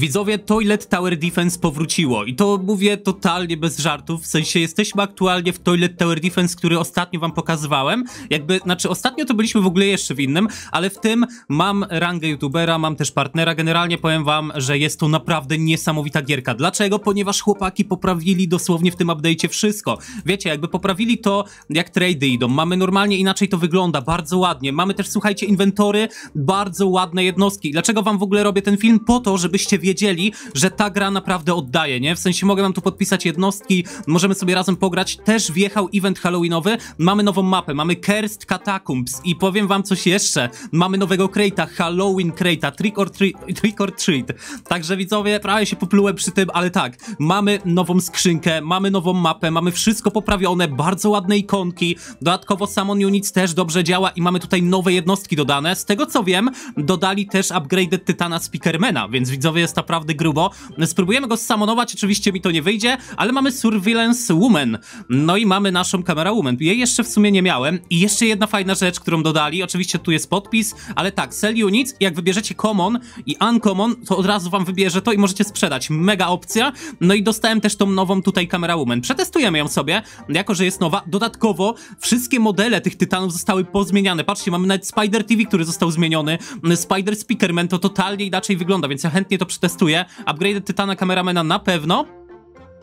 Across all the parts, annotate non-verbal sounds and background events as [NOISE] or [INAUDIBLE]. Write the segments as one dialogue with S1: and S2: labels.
S1: Widzowie, Toilet Tower Defense powróciło i to mówię totalnie bez żartów, w sensie jesteśmy aktualnie w Toilet Tower Defense, który ostatnio wam pokazywałem, jakby, znaczy ostatnio to byliśmy w ogóle jeszcze w innym, ale w tym mam rangę youtubera, mam też partnera, generalnie powiem wam, że jest to naprawdę niesamowita gierka. Dlaczego? Ponieważ chłopaki poprawili dosłownie w tym update'cie wszystko. Wiecie, jakby poprawili to, jak trady idą, mamy normalnie inaczej to wygląda, bardzo ładnie, mamy też, słuchajcie, inwentory, bardzo ładne jednostki. Dlaczego wam w ogóle robię ten film? Po to, żebyście wiedzieli, że ta gra naprawdę oddaje, nie? W sensie mogę nam tu podpisać jednostki, możemy sobie razem pograć. Też wjechał event halloweenowy, mamy nową mapę, mamy Kerst Catacombs i powiem wam coś jeszcze, mamy nowego crate'a, Halloween crate'a, trick, or trick or treat. Także widzowie, prawie się poplułem przy tym, ale tak, mamy nową skrzynkę, mamy nową mapę, mamy wszystko poprawione, bardzo ładne ikonki, dodatkowo Summon Units też dobrze działa i mamy tutaj nowe jednostki dodane. Z tego co wiem, dodali też upgraded Tytana Speakermana, więc widzowie jest jest naprawdę grubo. Spróbujemy go samonować, oczywiście mi to nie wyjdzie, ale mamy Surveillance Woman. No i mamy naszą Camera Woman. Jej jeszcze w sumie nie miałem. I jeszcze jedna fajna rzecz, którą dodali. Oczywiście tu jest podpis, ale tak, Sell Units, jak wybierzecie Common i Uncommon, to od razu wam wybierze to i możecie sprzedać. Mega opcja. No i dostałem też tą nową tutaj Camera Woman. Przetestujemy ją sobie, jako że jest nowa. Dodatkowo wszystkie modele tych Tytanów zostały pozmieniane. Patrzcie, mamy nawet Spider TV, który został zmieniony. Spider Speakerman to totalnie inaczej wygląda, więc ja chętnie to przetestuję testuję Upgrade Tytana kameramena na pewno.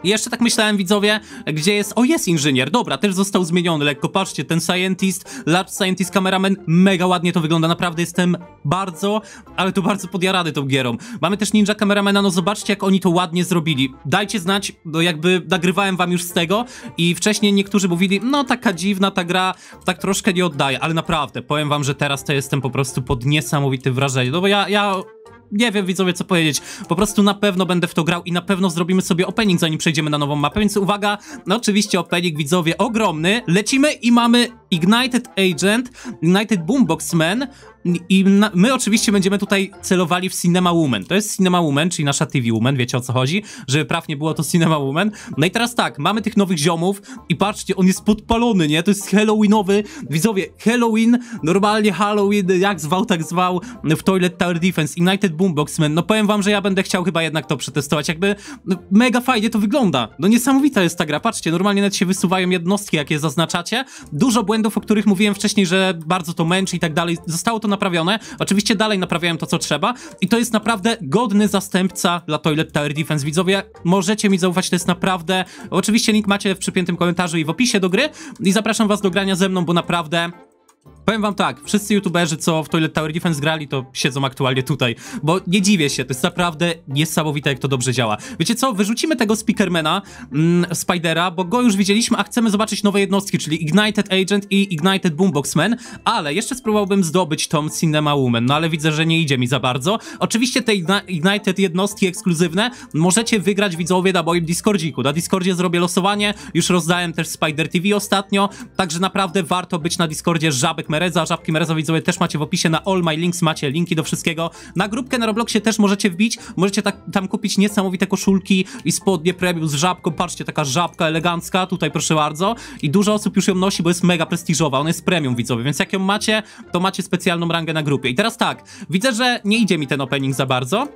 S1: I jeszcze tak myślałem, widzowie, gdzie jest... O, jest inżynier, dobra, też został zmieniony lekko, patrzcie, ten scientist, large scientist, cameraman, mega ładnie to wygląda, naprawdę jestem bardzo, ale to bardzo podjarany tą gierą. Mamy też ninja cameramana, no zobaczcie, jak oni to ładnie zrobili. Dajcie znać, bo jakby nagrywałem wam już z tego i wcześniej niektórzy mówili, no taka dziwna ta gra, tak troszkę nie oddaje, ale naprawdę, powiem wam, że teraz to jestem po prostu pod niesamowitym wrażeniem, no bo ja, ja nie wiem widzowie co powiedzieć. Po prostu na pewno będę w to grał i na pewno zrobimy sobie opening zanim przejdziemy na nową mapę, więc uwaga, no oczywiście opening widzowie ogromny. Lecimy i mamy Ignited Agent, Ignited Boombox Man, i na, my oczywiście będziemy tutaj celowali w Cinema Woman. To jest Cinema Woman, czyli nasza TV Woman, wiecie o co chodzi? Żeby prawnie było to Cinema Woman. No i teraz tak, mamy tych nowych ziomów i patrzcie, on jest podpalony, nie? To jest Halloweenowy. Widzowie, Halloween, normalnie Halloween, jak zwał, tak zwał, w Toilet Tower Defense, United Boombox Man. No powiem wam, że ja będę chciał chyba jednak to przetestować. Jakby no, mega fajnie to wygląda. No niesamowita jest ta gra, patrzcie, normalnie nawet się wysuwają jednostki, jakie zaznaczacie. Dużo błędów, o których mówiłem wcześniej, że bardzo to męczy i tak dalej. Zostało to naprawione. Oczywiście dalej naprawiałem to, co trzeba i to jest naprawdę godny zastępca dla Toilet Tower Defense. Widzowie, możecie mi zaufać, to jest naprawdę... Oczywiście link macie w przypiętym komentarzu i w opisie do gry i zapraszam was do grania ze mną, bo naprawdę Powiem wam tak, wszyscy youtuberzy, co w Toilet Tower Defense grali, to siedzą aktualnie tutaj, bo nie dziwię się, to jest naprawdę niesamowite, jak to dobrze działa. Wiecie co, wyrzucimy tego Speakermana, mm, Spidera, bo go już widzieliśmy, a chcemy zobaczyć nowe jednostki, czyli Ignited Agent i Ignited Boomboxman, ale jeszcze spróbowałbym zdobyć tą Cinema Woman, no ale widzę, że nie idzie mi za bardzo. Oczywiście te Ignited jednostki ekskluzywne możecie wygrać widzowie na moim Discordziku. Na Discordzie zrobię losowanie, już rozdałem też Spider TV ostatnio, także naprawdę warto być na Discordzie Żabek Mer Mereza, Żabki Mereza widzowie też macie w opisie, na all my links macie linki do wszystkiego. Na grupkę na Robloxie też możecie wbić, możecie tak, tam kupić niesamowite koszulki i spodnie premium z żabką, patrzcie, taka żabka elegancka, tutaj proszę bardzo. I dużo osób już ją nosi, bo jest mega prestiżowa, ona jest premium widzowie, więc jak ją macie, to macie specjalną rangę na grupie. I teraz tak, widzę, że nie idzie mi ten opening za bardzo,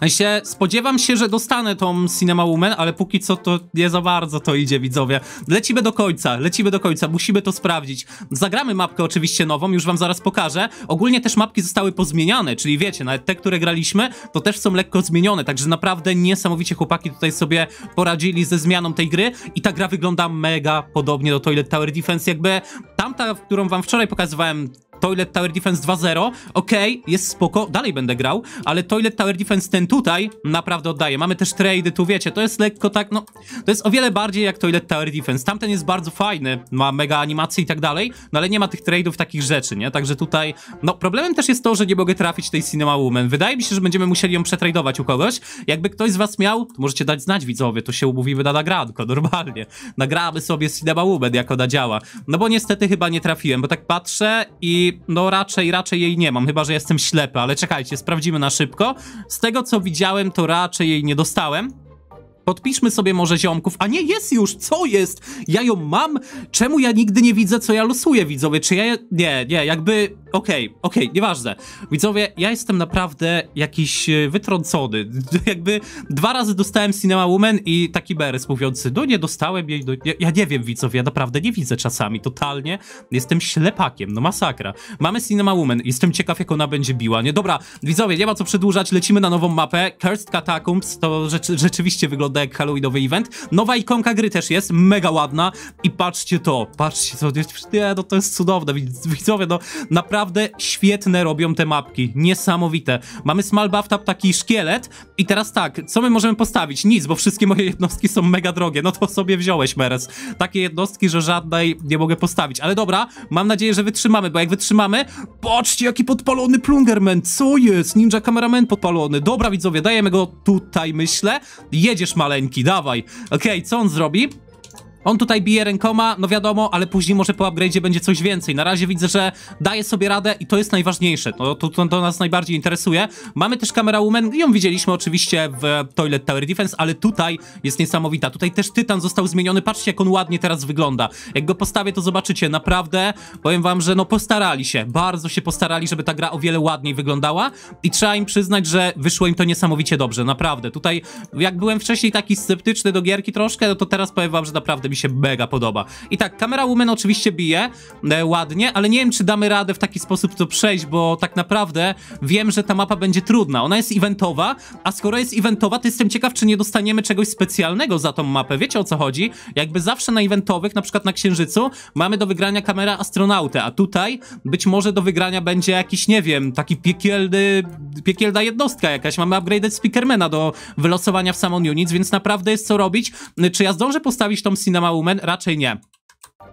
S1: sensie spodziewam się, że dostanę tą Cinema Woman, ale póki co to nie za bardzo to idzie, widzowie. Lecimy do końca, lecimy do końca, musimy to sprawdzić. Zagramy mapkę oczywiście nową, już wam zaraz pokażę. Ogólnie też mapki zostały pozmieniane, czyli wiecie, nawet te, które graliśmy, to też są lekko zmienione, także naprawdę niesamowicie chłopaki tutaj sobie poradzili ze zmianą tej gry i ta gra wygląda mega podobnie do Toilet Tower Defense, jakby tamta, którą wam wczoraj pokazywałem, Toilet Tower Defense 2.0, okej, okay, jest spoko, dalej będę grał, ale Toilet Tower Defense ten tutaj naprawdę oddaje. Mamy też trade tu wiecie, to jest lekko tak, no, to jest o wiele bardziej jak Toilet Tower Defense. Tamten jest bardzo fajny, ma mega animacje i tak dalej, no ale nie ma tych tradeów takich rzeczy, nie? Także tutaj, no, problemem też jest to, że nie mogę trafić tej Cinema Woman. Wydaje mi się, że będziemy musieli ją przetradować u kogoś. Jakby ktoś z was miał, to możecie dać znać widzowie, to się umówimy na nagradko, normalnie. Nagramy sobie Cinema Woman, jak ona działa. No bo niestety chyba nie trafiłem, bo tak patrzę i no raczej, raczej jej nie mam, chyba że jestem ślepy, ale czekajcie, sprawdzimy na szybko. Z tego co widziałem, to raczej jej nie dostałem. Podpiszmy sobie może ziomków. A nie, jest już! Co jest? Ja ją mam? Czemu ja nigdy nie widzę, co ja losuję, widzowie? Czy ja... Nie, nie, jakby... Okej, okay, okej, okay, nieważne. Widzowie, ja jestem naprawdę jakiś e, wytrącony. [LAUGHS] Jakby dwa razy dostałem Cinema Woman i taki Beres mówiący, no nie dostałem jej, no, ja, ja, nie wiem widzowie, ja naprawdę nie widzę czasami, totalnie. Jestem ślepakiem, no masakra. Mamy Cinema Woman, jestem ciekaw jak ona będzie biła, nie? Dobra, widzowie, nie ma co przedłużać, lecimy na nową mapę. Cursed Catacombs to rzeczywiście wygląda jak Halloweenowy event. Nowa ikonka gry też jest, mega ładna i patrzcie to, patrzcie to, nie, no to jest cudowne, widzowie, no naprawdę naprawdę świetne robią te mapki, niesamowite. Mamy Small Bathtub, taki szkielet i teraz tak, co my możemy postawić? Nic, bo wszystkie moje jednostki są mega drogie, no to sobie wziąłeś, Meres. Takie jednostki, że żadnej nie mogę postawić, ale dobra, mam nadzieję, że wytrzymamy, bo jak wytrzymamy... Patrzcie, jaki podpalony Plungerman, co jest? Ninja Cameraman podpalony. Dobra, widzowie, dajemy go tutaj, myślę. Jedziesz, maleńki, dawaj. Okej, okay, co on zrobi? On tutaj bije rękoma, no wiadomo, ale później może po upgrade'zie będzie coś więcej. Na razie widzę, że daje sobie radę i to jest najważniejsze. To, no, to, to, to nas najbardziej interesuje. Mamy też kamera Woman, ją widzieliśmy oczywiście w Toilet Tower Defense, ale tutaj jest niesamowita. Tutaj też Tytan został zmieniony. Patrzcie, jak on ładnie teraz wygląda. Jak go postawię, to zobaczycie. Naprawdę powiem wam, że no postarali się. Bardzo się postarali, żeby ta gra o wiele ładniej wyglądała i trzeba im przyznać, że wyszło im to niesamowicie dobrze. Naprawdę. Tutaj, jak byłem wcześniej taki sceptyczny do gierki troszkę, no to teraz powiem wam, że naprawdę mi się mega podoba. I tak, kamera Woman oczywiście bije e, ładnie, ale nie wiem, czy damy radę w taki sposób to przejść, bo tak naprawdę wiem, że ta mapa będzie trudna. Ona jest eventowa, a skoro jest eventowa, to jestem ciekaw, czy nie dostaniemy czegoś specjalnego za tą mapę. Wiecie o co chodzi? Jakby zawsze na eventowych, na przykład na Księżycu, mamy do wygrania kamera astronautę, a tutaj być może do wygrania będzie jakiś, nie wiem, taki piekielny, piekielna jednostka jakaś. Mamy upgraded speakermana do wylosowania w Samon units, więc naprawdę jest co robić. Czy ja zdążę postawić tą cinema na małą men? Raczej nie.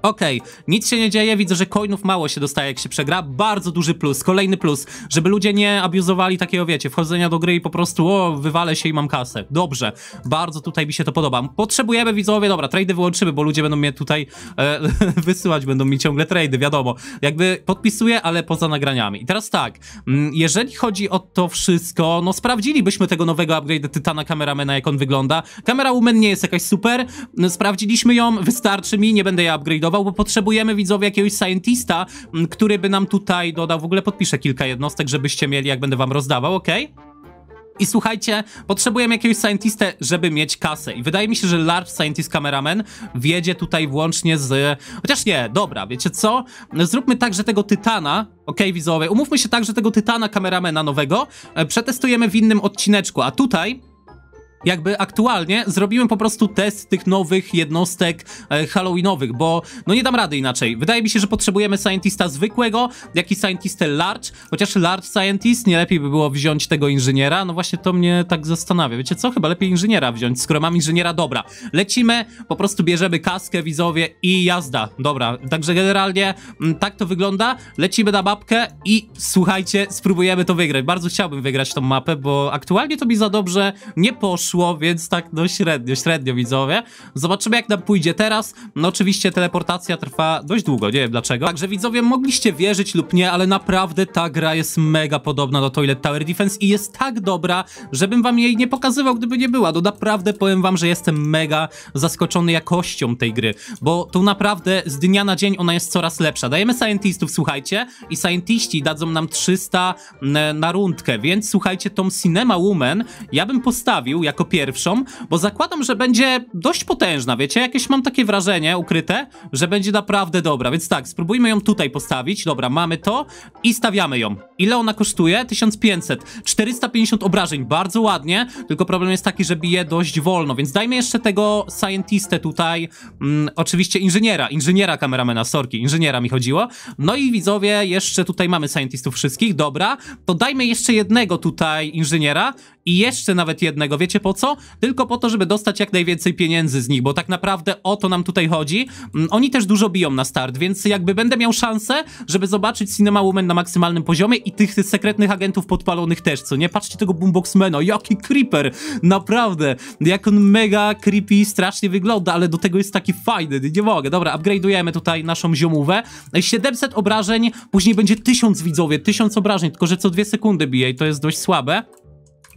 S1: Okej, okay. nic się nie dzieje, widzę, że coinów mało się dostaje jak się przegra, bardzo duży plus, kolejny plus, żeby ludzie nie abuzowali takiego, wiecie, wchodzenia do gry i po prostu o, wywalę się i mam kasę. Dobrze, bardzo tutaj mi się to podoba. Potrzebujemy widzowie, dobra, trady wyłączymy, bo ludzie będą mnie tutaj e, [LAUGHS] wysyłać, będą mi ciągle trady, wiadomo. Jakby podpisuję, ale poza nagraniami. I teraz tak, mm, jeżeli chodzi o to wszystko, no sprawdzilibyśmy tego nowego upgrade'a Tytana Cameramena, jak on wygląda. Kamera Woman nie jest jakaś super, sprawdziliśmy ją, wystarczy mi, nie będę jej upgrade upgrade'ował, bo potrzebujemy widzowie jakiegoś scientista, który by nam tutaj dodał, w ogóle podpiszę kilka jednostek, żebyście mieli, jak będę wam rozdawał, ok? I słuchajcie, potrzebujemy jakiegoś scientistę, żeby mieć kasę. I wydaje mi się, że Large Scientist Cameraman wjedzie tutaj włącznie z... Chociaż nie, dobra, wiecie co? Zróbmy tak, że tego Tytana, ok, widzowie, umówmy się tak, że tego Tytana Kameramena nowego e, przetestujemy w innym odcineczku, a tutaj jakby aktualnie zrobiłem po prostu test tych nowych jednostek e, halloweenowych, bo no nie dam rady inaczej. Wydaje mi się, że potrzebujemy scientista zwykłego, jak i scientistę large, chociaż large scientist nie lepiej by było wziąć tego inżyniera, no właśnie to mnie tak zastanawia. Wiecie co? Chyba lepiej inżyniera wziąć, skoro mam inżyniera, dobra. Lecimy, po prostu bierzemy kaskę widzowie i jazda, dobra. Także generalnie m, mm, tak to wygląda, lecimy na babkę i słuchajcie, spróbujemy to wygrać. Bardzo chciałbym wygrać tą mapę, bo aktualnie to mi za dobrze nie poszło szło, więc tak no średnio, średnio widzowie. Zobaczymy jak nam pójdzie teraz. No oczywiście teleportacja trwa dość długo, nie wiem dlaczego. Także widzowie mogliście wierzyć lub nie, ale naprawdę ta gra jest mega podobna do Toilet Tower Defense i jest tak dobra, żebym wam jej nie pokazywał, gdyby nie była. No naprawdę powiem wam, że jestem mega zaskoczony jakością tej gry, bo tu naprawdę z dnia na dzień ona jest coraz lepsza. Dajemy scientistów, słuchajcie, i scientiści dadzą nam 300 mm, na rundkę, więc słuchajcie, tą Cinema Woman ja bym postawił jako jako pierwszą, bo zakładam, że będzie dość potężna, wiecie? Jakieś mam takie wrażenie ukryte, że będzie naprawdę dobra, więc tak, spróbujmy ją tutaj postawić. Dobra, mamy to i stawiamy ją. Ile ona kosztuje? 1500. 450 obrażeń, bardzo ładnie, tylko problem jest taki, że bije dość wolno, więc dajmy jeszcze tego scientistę tutaj, mm, oczywiście inżyniera, inżyniera kameramena, sorki, inżyniera mi chodziło. No i widzowie, jeszcze tutaj mamy scientistów wszystkich, dobra, to dajmy jeszcze jednego tutaj inżyniera i jeszcze nawet jednego. Wiecie po co? Tylko po to, żeby dostać jak najwięcej pieniędzy z nich, bo tak naprawdę o to nam tutaj chodzi. Mm, oni też dużo biją na start, więc jakby będę miał szansę, żeby zobaczyć Cinema Woman na maksymalnym poziomie i tych, tych sekretnych agentów podpalonych też, co nie? Patrzcie tego Boomboxmana, jaki creeper! Naprawdę! Jak on mega creepy strasznie wygląda, ale do tego jest taki fajny, nie mogę. Dobra, upgrade'ujemy tutaj naszą ziomówę. 700 obrażeń, później będzie 1000 widzowie, 1000 obrażeń, tylko że co dwie sekundy bije i to jest dość słabe.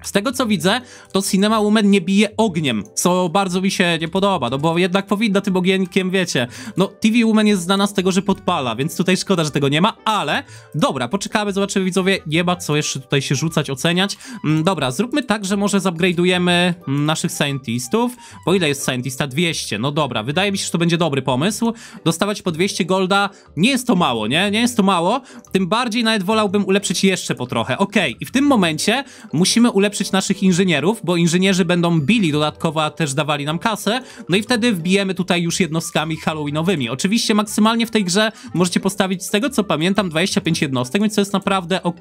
S1: Z tego co widzę, to Cinema Woman nie bije ogniem, co bardzo mi się nie podoba, no bo jednak powinna tym ogienkiem, wiecie, no TV Woman jest znana z tego, że podpala, więc tutaj szkoda, że tego nie ma, ale dobra, poczekamy, zobaczymy widzowie, nie ma co jeszcze tutaj się rzucać, oceniać. Mm, dobra, zróbmy tak, że może zupgrade'ujemy mm, naszych scientistów, bo ile jest scientista? 200, no dobra, wydaje mi się, że to będzie dobry pomysł, dostawać po 200 golda nie jest to mało, nie? Nie jest to mało, tym bardziej nawet wolałbym ulepszyć jeszcze po trochę, okej, okay. i w tym momencie musimy ulepszyć ulepszyć naszych inżynierów, bo inżynierzy będą bili dodatkowo, a też dawali nam kasę, no i wtedy wbijemy tutaj już jednostkami halloweenowymi. Oczywiście maksymalnie w tej grze możecie postawić, z tego co pamiętam, 25 jednostek, więc to jest naprawdę ok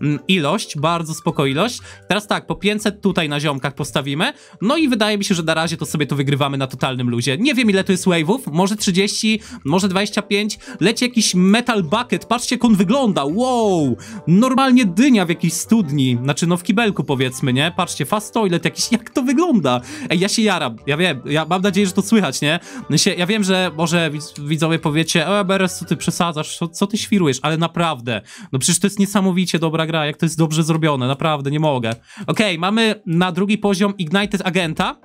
S1: mm, ilość, bardzo spoko ilość. Teraz tak, po 500 tutaj na ziomkach postawimy, no i wydaje mi się, że na razie to sobie to wygrywamy na totalnym luzie. Nie wiem ile tu jest wave'ów, może 30, może 25, leci jakiś metal bucket, patrzcie jak on wygląda, wow! Normalnie dynia w jakiejś studni, znaczy no w kibelku po powiedzmy, nie? Patrzcie, fast toilet jakiś, jak to wygląda? Ej, ja się jaram, ja wiem, ja mam nadzieję, że to słychać, nie? No ja wiem, że może widzowie powiecie, o, Beres, co ty przesadzasz, co, co, ty świrujesz, ale naprawdę, no przecież to jest niesamowicie dobra gra, jak to jest dobrze zrobione, naprawdę, nie mogę. Okej, okay, mamy na drugi poziom Ignited Agenta.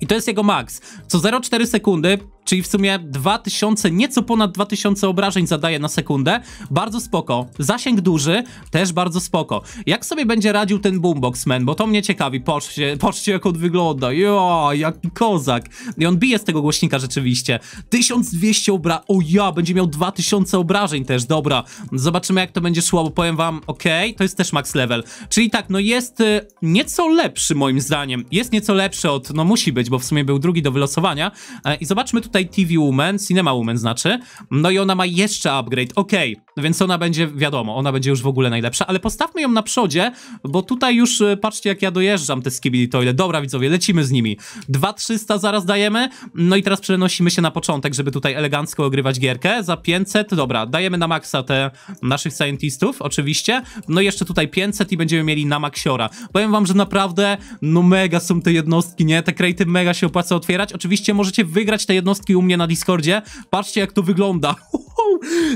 S1: I to jest jego max. Co 0,4 sekundy czyli w sumie 2000, nieco ponad 2000 obrażeń zadaje na sekundę. Bardzo spoko. Zasięg duży, też bardzo spoko. Jak sobie będzie radził ten boombox, man? Bo to mnie ciekawi. Patrzcie, patrzcie jak on wygląda. Jo, jaki kozak. I on bije z tego głośnika rzeczywiście. 1200 obra... O ja, będzie miał 2000 obrażeń też, dobra. Zobaczymy jak to będzie szło, bo powiem wam, ok, to jest też max level. Czyli tak, no jest y, nieco lepszy moim zdaniem. Jest nieco lepszy od, no musi być, bo w sumie był drugi do wylosowania. E, I zobaczmy tutaj tutaj TV Woman, Cinema Woman znaczy, no i ona ma jeszcze upgrade, okej, okay. więc ona będzie, wiadomo, ona będzie już w ogóle najlepsza, ale postawmy ją na przodzie, bo tutaj już, y, patrzcie jak ja dojeżdżam te skibidi toile, dobra widzowie, lecimy z nimi, 2300 zaraz dajemy, no i teraz przenosimy się na początek, żeby tutaj elegancko ogrywać gierkę, za 500, dobra, dajemy na maksa te naszych scientistów, oczywiście, no i jeszcze tutaj 500 i będziemy mieli na maksiora, powiem wam, że naprawdę, no mega są te jednostki, nie, te kreaty mega się opłaca otwierać, oczywiście możecie wygrać te jednostki szóstki u mnie na Discordzie. Patrzcie, jak to wygląda. [LAUGHS]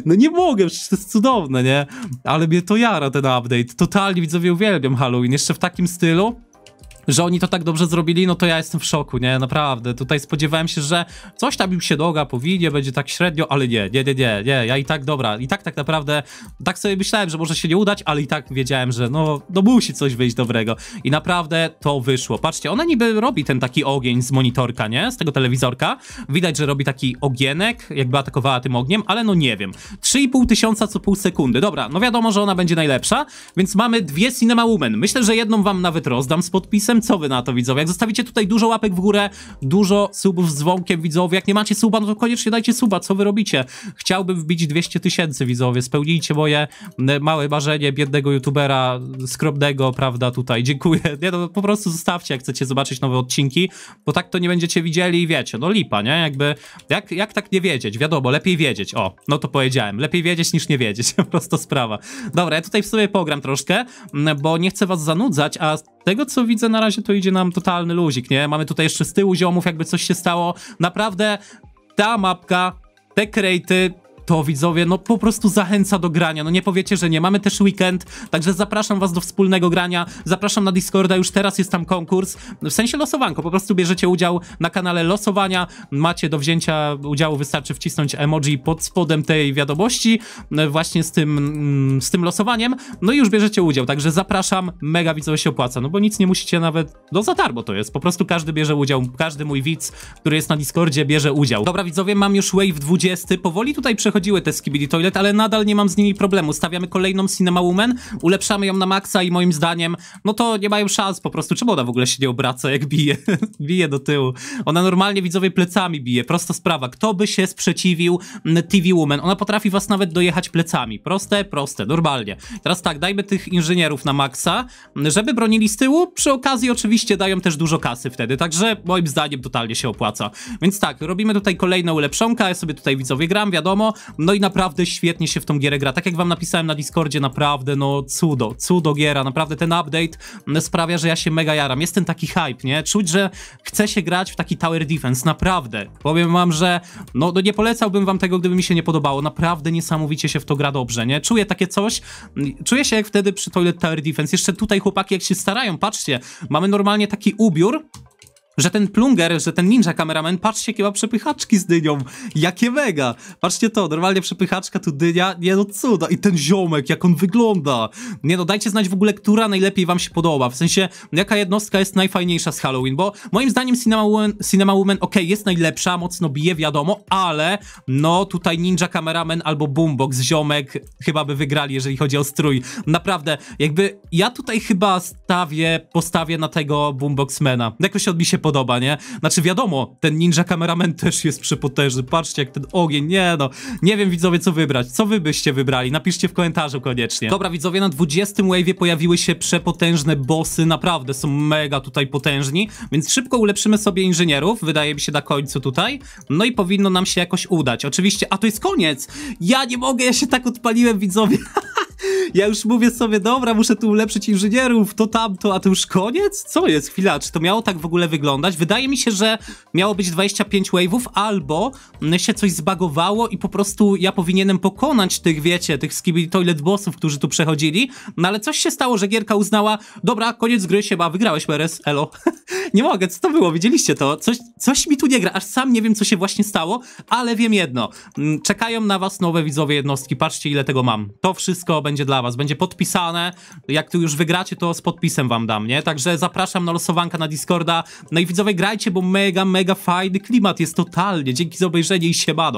S1: No nie mogę, przecież to jest cudowne, nie? Ale mnie to jara ten update. Totalnie widzowie uwielbiam Halloween, jeszcze w takim stylu że oni to tak dobrze zrobili, no to ja jestem w szoku, nie? Naprawdę. Tutaj spodziewałem się, że coś tam im się doga powinie, będzie tak średnio, ale nie, nie, nie, nie, nie. Ja i tak, dobra, i tak tak naprawdę, tak sobie myślałem, że może się nie udać, ale i tak wiedziałem, że no, no musi coś wyjść dobrego. I naprawdę to wyszło. Patrzcie, ona niby robi ten taki ogień z monitorka, nie? Z tego telewizorka. Widać, że robi taki ogienek, jakby atakowała tym ogniem, ale no nie wiem. 3,5 tysiąca co pół sekundy. Dobra, no wiadomo, że ona będzie najlepsza, więc mamy dwie Cinema Woman. Myślę, że jedną wam nawet rozdam z podpisem, Zatem co wy na to widzowie? Jak zostawicie tutaj dużo łapek w górę, dużo subów z dzwonkiem widzowie, jak nie macie suba, no to koniecznie dajcie suba, co wy robicie? Chciałbym wbić 200 tysięcy widzowie, spełnijcie moje małe marzenie biednego youtubera, skromnego, prawda, tutaj, dziękuję. Nie no, po prostu zostawcie, jak chcecie zobaczyć nowe odcinki, bo tak to nie będziecie widzieli i wiecie, no lipa, nie? Jakby, jak, jak tak nie wiedzieć? Wiadomo, lepiej wiedzieć, o, no to powiedziałem, lepiej wiedzieć niż nie wiedzieć, [LAUGHS] prosta sprawa. Dobra, ja tutaj w sobie pogram troszkę, bo nie chcę was zanudzać, a tego co widzę na razie to idzie nam totalny luzik, nie? Mamy tutaj jeszcze z tyłu ziomów, jakby coś się stało. Naprawdę ta mapka, te krejty to widzowie, no po prostu zachęca do grania, no nie powiecie, że nie. Mamy też weekend, także zapraszam was do wspólnego grania, zapraszam na Discorda, już teraz jest tam konkurs, w sensie losowanko, po prostu bierzecie udział na kanale losowania, macie do wzięcia udziału, wystarczy wcisnąć emoji pod spodem tej wiadomości, e, właśnie z tym, mm, z tym losowaniem, no i już bierzecie udział, także zapraszam, mega widzowie się opłaca, no bo nic nie musicie nawet, no za darmo to jest, po prostu każdy bierze udział, każdy mój widz, który jest na Discordzie bierze udział. Dobra widzowie, mam już wave 20, powoli tutaj przechodzę wychodziły te Skibidi Toilet, ale nadal nie mam z nimi problemu. Stawiamy kolejną Cinema Woman, ulepszamy ją na maksa i moim zdaniem, no to nie mają szans po prostu. Czemu ona w ogóle się nie obraca, jak bije? [LAUGHS] bije do tyłu. Ona normalnie widzowie plecami bije. Prosta sprawa. Kto by się sprzeciwił mm, TV Woman? Ona potrafi was nawet dojechać plecami. Proste, proste, normalnie. Teraz tak, dajmy tych inżynierów na maksa, mm, żeby bronili z tyłu. Przy okazji oczywiście dają też dużo kasy wtedy, także moim zdaniem totalnie się opłaca. Więc tak, robimy tutaj kolejną ulepszonkę, ja sobie tutaj widzowie gram, wiadomo, no i naprawdę świetnie się w tą gierę gra. Tak jak wam napisałem na Discordzie, naprawdę no cudo, cudo giera. Naprawdę ten update mm, sprawia, że ja się mega jaram. Jestem taki hype, nie? Czuć, że chce się grać w taki tower defense, naprawdę. Powiem wam, że no, no nie polecałbym wam tego, gdyby mi się nie podobało. Naprawdę niesamowicie się w to gra dobrze, nie? Czuję takie coś, mm, czuję się jak wtedy przy Toilet Tower Defense. Jeszcze tutaj chłopaki jak się starają, patrzcie, mamy normalnie taki ubiór, że ten plunger, że ten ninja kameraman, patrzcie jakie ma przepychaczki z dynią, jakie mega, patrzcie to, normalnie przepychaczka, tu dynia, nie no cuda, i ten ziomek, jak on wygląda, nie no dajcie znać w ogóle, która najlepiej wam się podoba, w sensie, jaka jednostka jest najfajniejsza z Halloween, bo moim zdaniem Cinema Woman, Cinema Woman ok, jest najlepsza, mocno bije, wiadomo, ale no tutaj ninja kameraman albo boombox, ziomek, chyba by wygrali, jeżeli chodzi o strój, naprawdę, jakby ja tutaj chyba stawię, postawię na tego boomboxmana, jakoś odbi mi się podoba, podoba, nie? Znaczy wiadomo, ten ninja kameraman też jest przepotężny, patrzcie jak ten ogień, nie no, nie wiem widzowie co wybrać, co wy byście wybrali, napiszcie w komentarzu koniecznie. Dobra widzowie, na 20 wave'ie pojawiły się przepotężne bossy, naprawdę są mega tutaj potężni, więc szybko ulepszymy sobie inżynierów, wydaje mi się na końcu tutaj, no i powinno nam się jakoś udać, oczywiście, a to jest koniec, ja nie mogę, ja się tak odpaliłem widzowie, [LAUGHS] Ja już mówię sobie, dobra, muszę tu ulepszyć inżynierów, to tamto, a to już koniec? Co jest? Chwila, czy to miało tak w ogóle wyglądać? Wydaje mi się, że miało być 25 wave'ów, albo się coś zbagowało i po prostu ja powinienem pokonać tych, wiecie, tych skibidi toilet bossów, którzy tu przechodzili, no ale coś się stało, że gierka uznała, dobra, koniec gry, się ma, wygrałeś Perez, elo. [LAUGHS] nie mogę, co to było? Widzieliście to? Coś, coś mi tu nie gra, aż sam nie wiem, co się właśnie stało, ale wiem jedno. Mm, czekają na was nowe widzowie jednostki, patrzcie ile tego mam. To wszystko będzie dla was. Będzie podpisane, jak tu już wygracie, to z podpisem wam dam, nie? Także zapraszam na losowanka na Discorda. No i widzowie, grajcie, bo mega, mega fajny klimat jest totalnie. Dzięki za obejrzenie i siemano.